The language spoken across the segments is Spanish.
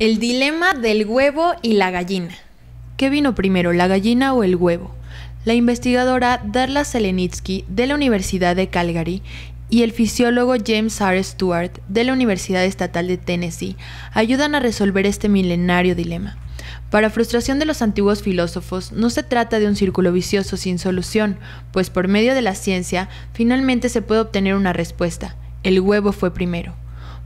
El dilema del huevo y la gallina. ¿Qué vino primero, la gallina o el huevo? La investigadora Darla Selenitsky de la Universidad de Calgary y el fisiólogo James R. Stewart de la Universidad Estatal de Tennessee ayudan a resolver este milenario dilema. Para frustración de los antiguos filósofos, no se trata de un círculo vicioso sin solución, pues por medio de la ciencia finalmente se puede obtener una respuesta. El huevo fue primero.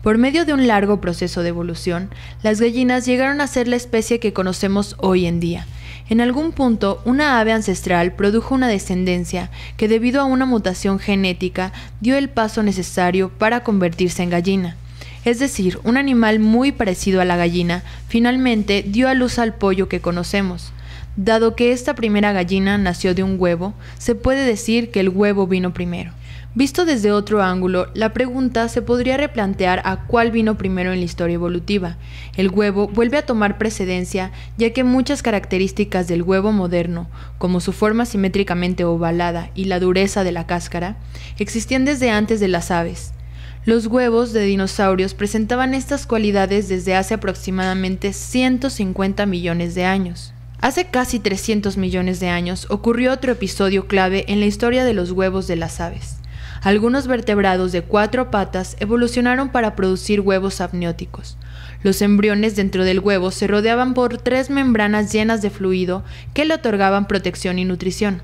Por medio de un largo proceso de evolución, las gallinas llegaron a ser la especie que conocemos hoy en día. En algún punto, una ave ancestral produjo una descendencia que debido a una mutación genética dio el paso necesario para convertirse en gallina. Es decir, un animal muy parecido a la gallina finalmente dio a luz al pollo que conocemos. Dado que esta primera gallina nació de un huevo, se puede decir que el huevo vino primero. Visto desde otro ángulo, la pregunta se podría replantear a cuál vino primero en la historia evolutiva. El huevo vuelve a tomar precedencia ya que muchas características del huevo moderno, como su forma simétricamente ovalada y la dureza de la cáscara, existían desde antes de las aves. Los huevos de dinosaurios presentaban estas cualidades desde hace aproximadamente 150 millones de años. Hace casi 300 millones de años ocurrió otro episodio clave en la historia de los huevos de las aves. Algunos vertebrados de cuatro patas evolucionaron para producir huevos amnióticos. Los embriones dentro del huevo se rodeaban por tres membranas llenas de fluido que le otorgaban protección y nutrición.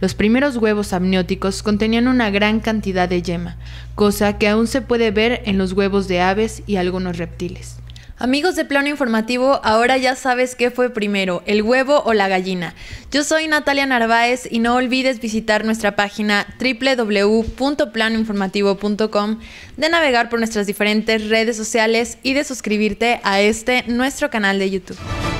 Los primeros huevos amnióticos contenían una gran cantidad de yema, cosa que aún se puede ver en los huevos de aves y algunos reptiles. Amigos de Plano Informativo, ahora ya sabes qué fue primero, el huevo o la gallina. Yo soy Natalia Narváez y no olvides visitar nuestra página www.planoinformativo.com, de navegar por nuestras diferentes redes sociales y de suscribirte a este nuestro canal de YouTube.